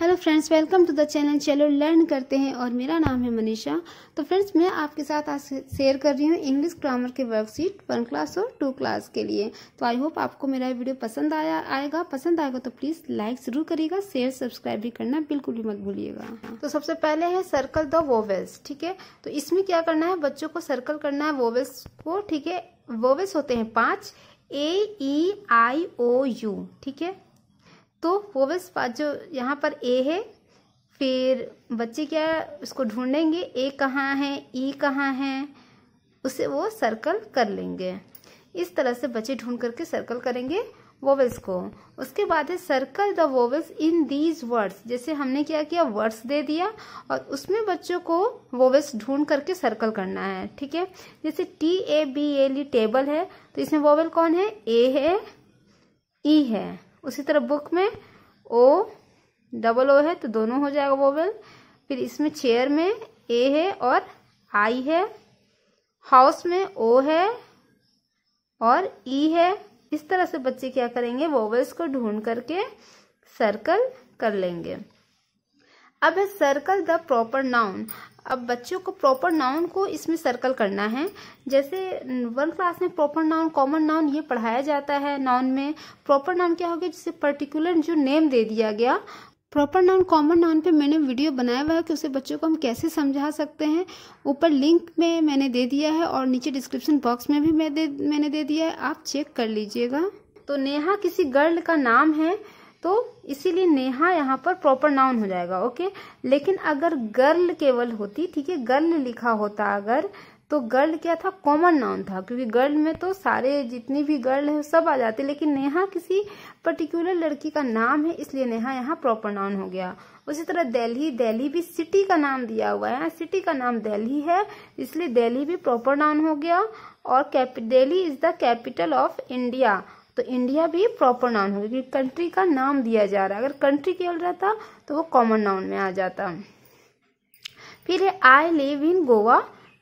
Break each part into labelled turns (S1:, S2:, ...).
S1: Hello friends welcome to the channel चलो learn करते हैं और मेरा नाम है मनीषा तो फ्रेंड्स मैं आपके साथ आज शेयर कर रही हूँ इंग्लिश ग्रामर के वर्कशीट वन क्लास और टू क्लास के लिए तो आई होप आपको मेरा वीडियो पसंद आया आएगा पसंद आएगा तो प्लीज़ लाइक ज़रूर करिएगा शेयर सब्सक्राइब भी करना बिल्कुल भी मत भूलिएगा हाँ। तो सबसे पहले है सर्कल द वोवेल्स ठीक है तो इसमें क्या करना है बच्चों को सर्कल करना है वोवेल्स को ठीक है वोवेल्स होते हैं पाँच ए ई आई ओ यू ठीक है तो फोबस जो यहाँ पर ए है फिर बच्चे क्या उसको ढूंढेंगे ए कहाँ है ई कहाँ है उसे वो सर्कल कर लेंगे इस तरह से बच्चे ढूंढ करके सर्कल करेंगे वोवेल्स को उसके बाद है circle the vowels in these words जैसे हमने क्या किया वर्ड्स दे दिया और उसमें बच्चों को वोवेल्स ढूंढ करके सर्कल करना है ठीक है जैसे T A B L E table है तो इसमें वोवेल कौन है ए है ई e है उसी तरह बुक में ओ डबल ओ है तो दोनों हो जाएगा वोवेल फिर इसमें चेयर में ए है और आई है हाउस में ओ है और ई e है इस तरह से बच्चे क्या करेंगे वोवेल्स को ढूंढ करके सर्कल कर लेंगे अब है सर्कल द प्रॉपर नाउन अब बच्चों को प्रॉपर नाउन को इसमें सर्कल करना है जैसे वन क्लास में प्रॉपर नाउन कॉमन नाउन ये पढ़ाया जाता है नाउन में प्रॉपर नाउन क्या हो गया जिसे पर्टिकुलर जो नेम दे दिया गया प्रॉपर नाउन कॉमन नाउन पे मैंने वीडियो बनाया हुआ है कि उसे बच्चों को हम कैसे समझा सकते हैं ऊपर लिंक में मैंने दे दिया है और नीचे डिस्क्रिप्शन बॉक्स में भी मैं दे मैंने दे दिया है आप चेक कर लीजिएगा तो नेहा किसी गर्ल का नाम है तो इसीलिए नेहा यहाँ पर प्रॉपर नाउन हो जाएगा ओके लेकिन अगर गर्ल केवल होती ठीक है गर्ल लिखा होता अगर तो गर्ल क्या था कॉमन नाउन था क्योंकि गर्ल में तो सारे जितनी भी गर्ल है सब आ जाते लेकिन नेहा किसी पर्टिकुलर लड़की का नाम है इसलिए नेहा यहाँ प्रॉपर नाउन हो गया उसी तरह दिल्ली दिल्ली भी सिटी का नाम दिया हुआ है सिटी का नाम दिल्ली है इसलिए दिल्ली भी प्रॉपर नाउन हो गया और Delhi is the capital of India तो इंडिया भी प्रॉपर नाउन होगी क्योंकि कंट्री का नाम दिया जा रहा है अगर कंट्री केवल रहता तो वो कॉमन नाउन में आ जाता फिर है आई लिव इन गोवा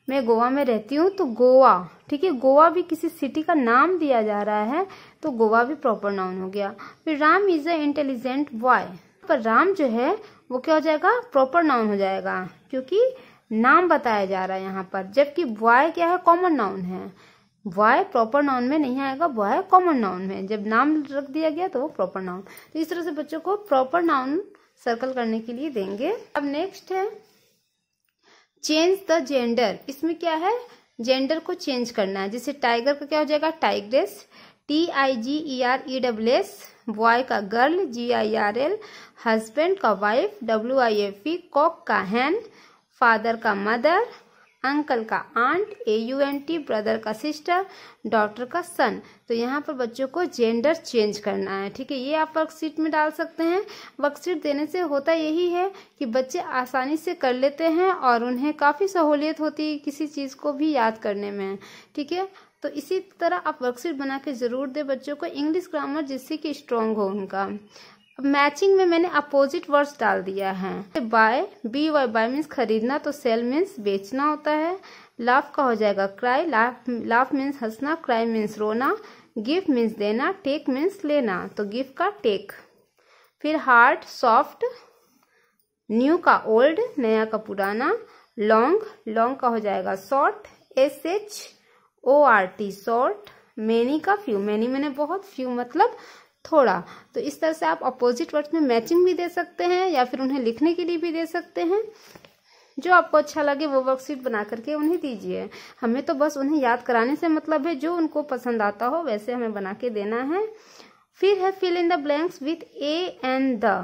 S1: मैं गोवा में रहती हूँ तो गोवा ठीक है गोवा भी किसी सिटी का नाम दिया जा रहा है तो गोवा भी प्रॉपर नाउन हो गया फिर Ram is a intelligent boy पर राम जो है वो क्या हो जाएगा प्रॉपर नाउन हो जाएगा क्योंकि नाम बताया जा रहा है यहाँ पर जबकि बॉय क्या है कॉमन नाउन है बॉय प्रॉपर नाउन में नहीं आएगा बॉय कॉमन नाउन में जब नाम रख दिया गया तो वो प्रॉपर नाउन तो इस तरह से बच्चों को प्रॉपर नाउन सर्कल करने के लिए देंगे अब नेक्स्ट है चेंज द जेंडर इसमें क्या है जेंडर को चेंज करना है जैसे टाइगर का क्या हो जाएगा tigress T I G E R E W S boy का girl G I R L husband का wife W I F E cock का हैन फादर का मदर अंकल का aunt A U N T brother का sister doctor का son तो यहाँ पर बच्चों को जेंडर चेंज करना है ठीक है ये आप वर्कशीट में डाल सकते हैं वर्कशीट देने से होता यही है कि बच्चे आसानी से कर लेते हैं और उन्हें काफ़ी सहूलियत होती है किसी चीज़ को भी याद करने में ठीक है तो इसी तरह आप वर्कशीट बना के ज़रूर दें बच्चों को इंग्लिश ग्रामर जिससे कि स्ट्रॉन्ग हो उनका अब मैचिंग में मैंने अपोजिट वर्ड्स डाल दिया है buy B Y buy means खरीदना तो सेल मीन्स बेचना होता है लाफ का हो जाएगा क्राई लाफ लाफ मीन्स हंसना क्राई मीन्स रोना गिफ्ट मीन्स देना टेक मीन्स लेना तो गिफ्ट का टेक फिर हार्ड सॉफ्ट न्यू का ओल्ड नया का पुराना लॉन्ग लॉन्ग का हो जाएगा short S H O R T short many का फ्यू मैनी मैंने बहुत फ्यू मतलब थोड़ा तो इस तरह से आप अपोजिट वर्ड्स में मैचिंग भी दे सकते हैं या फिर उन्हें लिखने के लिए भी दे सकते हैं जो आपको अच्छा लगे वो वर्कशीट बना करके उन्हें दीजिए हमें तो बस उन्हें याद कराने से मतलब है जो उनको पसंद आता हो वैसे हमें बना के देना है फिर है fill in the blanks with a and the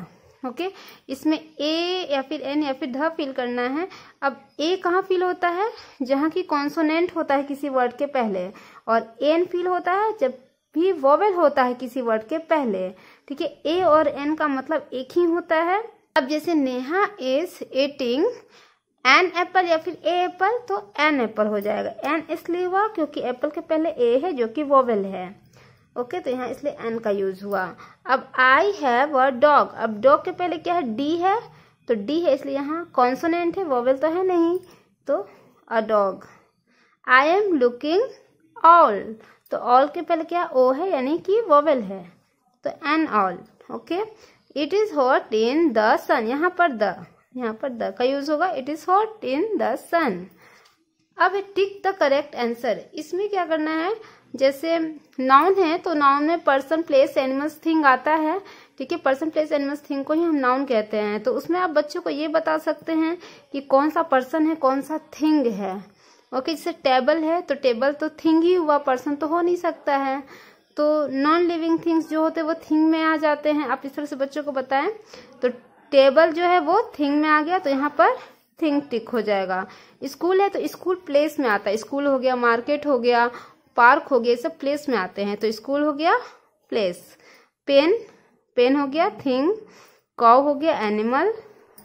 S1: okay इसमें ए या फिर एन या फिर ध फिल करना है अब ए कहाँ फिल होता है जहाँ की कॉन्सोनेंट होता है किसी वर्ड के पहले और एन फिल होता है जब भी वोवेल होता है किसी वर्ड के पहले ठीक है ए और एन का मतलब एक ही होता है अब जैसे Neha is eating an apple या फिर ए एप्पल तो एन एप्पल हो जाएगा एन इसलिए हुआ क्योंकि एप्पल के पहले ए है जो कि वोवेल है ओके तो यहाँ इसलिए एन का यूज हुआ अब आई है अ डॉग अब डॉग के पहले क्या है डी है तो डी है इसलिए यहाँ कॉन्सोनेंट है वोवेल तो है नहीं तो a dog I am looking owl तो ऑल के पहले क्या ओ है यानी कि वोवेल है तो an owl okay it is hot in the sun यहाँ पर द यहाँ पर द का यूज होगा it is hot in the sun अब टिक द करेक्ट आंसर इसमें क्या करना है जैसे नाउन है तो नाउन में पर्सन प्लेस एनिमल्स थिंग आता है ठीक है पर्सन प्लेस एनिमल्स थिंग को ही हम नाउन कहते हैं तो उसमें आप बच्चों को ये बता सकते हैं कि कौन सा पर्सन है कौन सा थिंग है ओके जैसे टेबल है तो टेबल तो थिंग ही हुआ पर्सन तो हो नहीं सकता है तो नॉन लिविंग थिंग्स जो होते हैं वो थिंग में आ जाते हैं आप इस तरह से बच्चों को बताएं तो टेबल जो है वो थिंग में आ गया तो यहाँ पर थिंग टिक हो जाएगा स्कूल है तो स्कूल प्लेस में आता है स्कूल हो गया मार्केट हो गया पार्क हो गया सब प्लेस में आते हैं तो स्कूल हो गया प्लेस पेन पेन हो गया थिंग कॉ हो गया एनिमल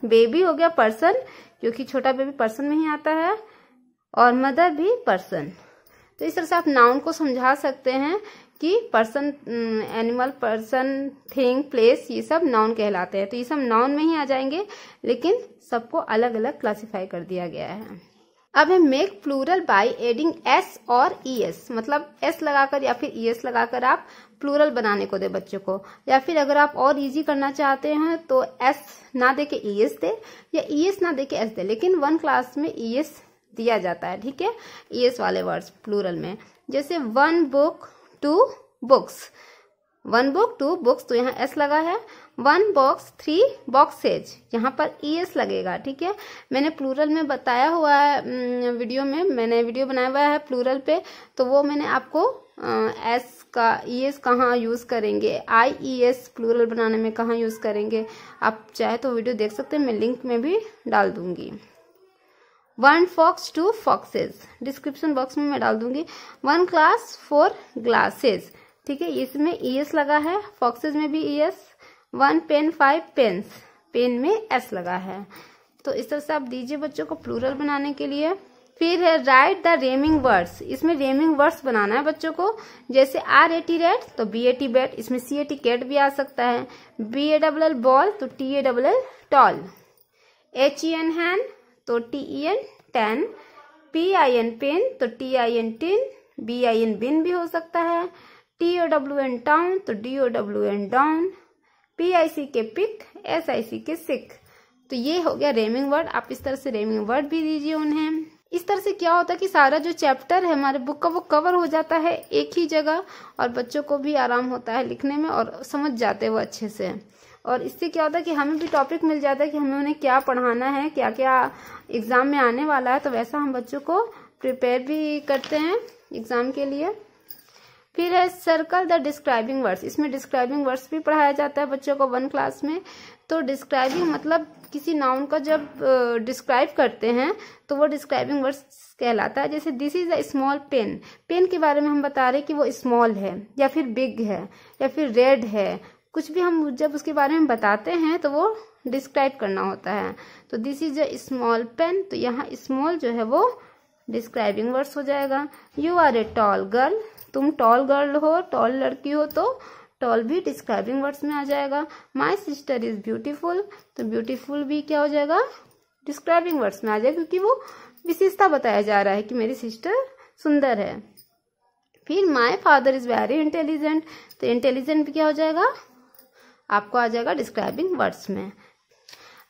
S1: बेबी हो गया पर्सन क्योंकि छोटा बेबी पर्सन में ही आता है और मदर भी पर्सन तो इस तरह से आप नाउन को समझा सकते हैं कि person animal person thing place ये सब नाउन कहलाते हैं तो ये सब नाउन में ही आ जाएंगे लेकिन सबको अलग अलग क्लासिफाई कर दिया गया है अब है make plural by adding S और ई एस मतलब एस लगाकर या फिर ई एस लगाकर आप प्लूरल बनाने को दे बच्चों को या फिर अगर आप और इजी करना चाहते हैं तो एस ना दे के ई एस दे या ई एस ना दे के एस दे लेकिन वन क्लास में ई एस दिया जाता है ठीक है एस वाले वर्ड्स प्लूरल में जैसे one book two books one book two books तो यहाँ एस लगा है वन बॉक्स थ्री बॉक्सेज यहाँ पर ई e एस लगेगा ठीक है मैंने प्लूरल में बताया हुआ है वीडियो में मैंने वीडियो बनाया हुआ है प्लूरल पे तो वो मैंने आपको एस का ई e एस कहाँ यूज़ करेंगे आई ई एस प्लूरल बनाने में कहाँ यूज़ करेंगे आप चाहे तो वीडियो देख सकते हैं मैं लिंक में भी डाल दूंगी one fox two foxes description box में मैं डाल दूंगी वन क्लास फोर ग्लासेज ठीक है इसमें ई e एस लगा है फॉक्सेज में भी E e S one pen five pens pen में एस लगा है तो इस तरह से आप दीजिए बच्चों को प्लूरल बनाने के लिए फिर है राइट द रेमिंग वर्ड्स इसमें रेमिंग वर्ड्स बनाना है बच्चों को जैसे आर ए टी रेड तो बी ए टी बैट इसमें सी ए टी कैट भी आ सकता है B A double L ball तो T A double L tall H E N hand तो T E N ten P I N pen तो T I N tin B I N bin भी हो सकता है T O W N town तो D O W N down P I C K pick S I C के सिक तो ये हो गया रेमिंग वर्ड आप इस तरह से रेमिंग वर्ड भी दीजिए उन्हें इस तरह से क्या होता है कि सारा जो चैप्टर है हमारे बुक का वो कवर हो जाता है एक ही जगह और बच्चों को भी आराम होता है लिखने में और समझ जाते हैं वो अच्छे से और इससे क्या होता है कि हमें भी टॉपिक मिल जाता है कि हमें उन्हें क्या पढ़ाना है क्या क्या एग्ज़ाम में आने वाला है तो वैसा हम बच्चों को प्रिपेयर भी करते हैं एग्ज़ाम के लिए फिर है सर्कल द डिस्क्राइबिंग वर्ड्स इसमें डिस्क्राइबिंग वर्ड्स भी पढ़ाया जाता है बच्चों को वन क्लास में तो डिस्क्राइबिंग मतलब किसी नाउन का जब डिस्क्राइब करते हैं तो वो डिस्क्राइबिंग वर्ड्स कहलाता है जैसे this is a small pen pen के बारे में हम बता रहे कि वो स्मॉल है या फिर बिग है या फिर रेड है कुछ भी हम जब उसके बारे में बताते हैं तो वो डिस्क्राइब करना होता है तो this is a small pen तो यहाँ स्मॉल जो है वो डिस्क्राइबिंग वर्ड्स हो जाएगा you are a tall girl तुम टॉल गर्ल हो टॉल लड़की हो तो टॉल भी डिस्क्राइबिंग वर्ड्स में आ जाएगा माई सिस्टर इज ब्यूटीफुल तो ब्यूटीफुल भी क्या हो जाएगा डिस्क्राइबिंग वर्ड्स में आ जाएगा क्योंकि वो विशेषता बताया जा रहा है कि मेरी सिस्टर सुंदर है फिर my father is very intelligent तो इंटेलिजेंट भी क्या हो जाएगा आपको आ जाएगा डिस्क्राइबिंग वर्ड्स में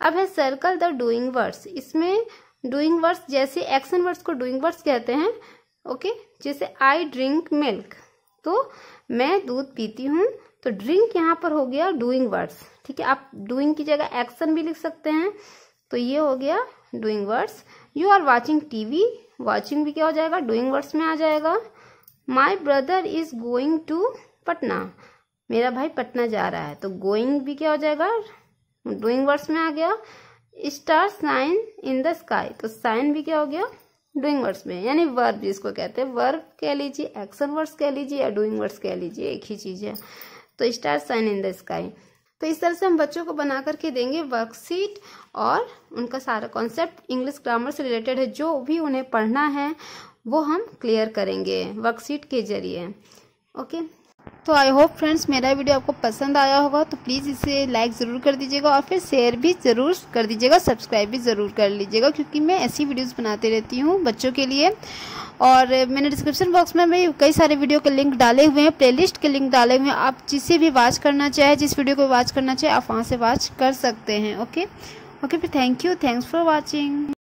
S1: अब है सर्कल द डूइंग वर्ड्स इसमें डूइंग वर्ड्स जैसे एक्शन वर्ड्स को डूइंग वर्ड्स कहते हैं ओके जैसे आई ड्रिंक मिल्क तो मैं दूध पीती हूँ तो ड्रिंक यहाँ पर हो गया डूइंग वर्ड्स ठीक है आप डूइंग की जगह एक्शन भी लिख सकते हैं तो ये हो गया doing words you are watching TV watching भी क्या हो जाएगा डूइंग वर्ड्स में आ जाएगा my brother is going to Patna मेरा भाई पटना जा रहा है तो गोइंग भी क्या हो जाएगा डूइंग वर्ड्स में आ गया star sign in the sky तो साइन भी क्या हो गया डूइंग वर्ड्स में यानी वर्ब जिसको कहते हैं वर्ब कह लीजिए एक्शन वर्ड्स कह लीजिए या डूइंग वर्ड्स कह लीजिए एक ही चीज़ है तो star sign in the sky तो इस तरह से हम बच्चों को बना करके देंगे वर्कशीट और उनका सारा कॉन्सेप्ट इंग्लिश ग्रामर से रिलेटेड है जो भी उन्हें पढ़ना है वो हम क्लियर करेंगे वर्कशीट के जरिए ओके तो आई होप फ्रेंड्स मेरा वीडियो आपको पसंद आया होगा तो प्लीज़ इसे लाइक ज़रूर कर दीजिएगा और फिर शेयर भी ज़रूर कर दीजिएगा सब्सक्राइब भी ज़रूर कर लीजिएगा क्योंकि मैं ऐसी वीडियोस बनाते रहती हूँ बच्चों के लिए और मैंने डिस्क्रिप्शन बॉक्स में भी कई सारे वीडियो के लिंक डाले हुए हैं प्ले के लिंक डाले हुए हैं आप जिसे भी वॉच करना चाहे जिस वीडियो को वॉच करना चाहे आप वहाँ से वॉच कर सकते हैं ओके ओके फिर thank you thanks for watching